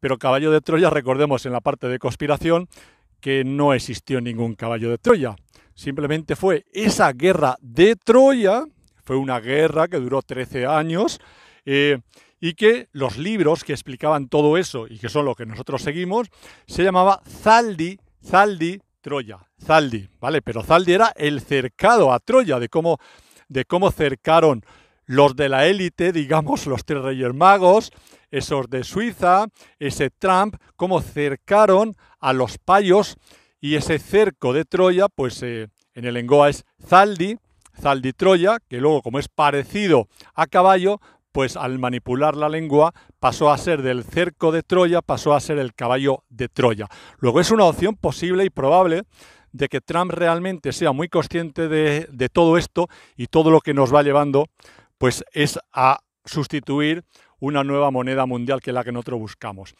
Pero caballo de Troya, recordemos en la parte de conspiración, que no existió ningún caballo de Troya. Simplemente fue esa guerra de Troya, fue una guerra que duró 13 años, eh, y que los libros que explicaban todo eso, y que son los que nosotros seguimos, se llamaba Zaldi, Zaldi Troya, Zaldi, ¿vale? Pero Zaldi era el cercado a Troya, de cómo, de cómo cercaron los de la élite, digamos los tres reyes magos, esos de Suiza, ese Trump, cómo cercaron a los payos y ese cerco de Troya, pues eh, en el Engoa es Zaldi, Zaldi Troya, que luego como es parecido a caballo, pues al manipular la lengua pasó a ser del cerco de Troya, pasó a ser el caballo de Troya. Luego es una opción posible y probable de que Trump realmente sea muy consciente de, de todo esto y todo lo que nos va llevando pues es a sustituir una nueva moneda mundial que es la que nosotros buscamos.